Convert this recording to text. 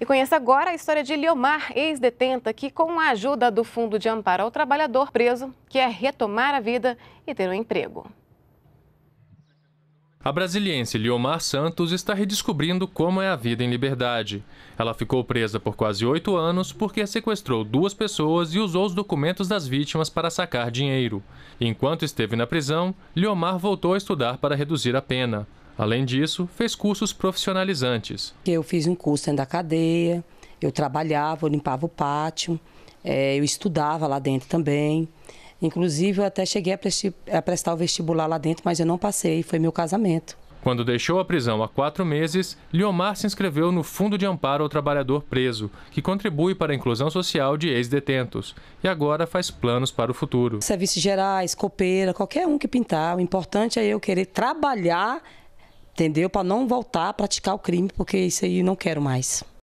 E conheça agora a história de Liomar, ex-detenta, que com a ajuda do Fundo de Amparo ao Trabalhador Preso, quer retomar a vida e ter um emprego. A brasiliense Liomar Santos está redescobrindo como é a vida em liberdade. Ela ficou presa por quase oito anos porque sequestrou duas pessoas e usou os documentos das vítimas para sacar dinheiro. Enquanto esteve na prisão, Liomar voltou a estudar para reduzir a pena. Além disso, fez cursos profissionalizantes. Eu fiz um curso dentro da cadeia, eu trabalhava, eu limpava o pátio, é, eu estudava lá dentro também. Inclusive, eu até cheguei a prestar o vestibular lá dentro, mas eu não passei, foi meu casamento. Quando deixou a prisão há quatro meses, Liomar se inscreveu no Fundo de Amparo ao Trabalhador Preso, que contribui para a inclusão social de ex-detentos, e agora faz planos para o futuro. Serviços gerais, copeira, qualquer um que pintar, o importante é eu querer trabalhar entendeu? Para não voltar a praticar o crime, porque isso aí não quero mais.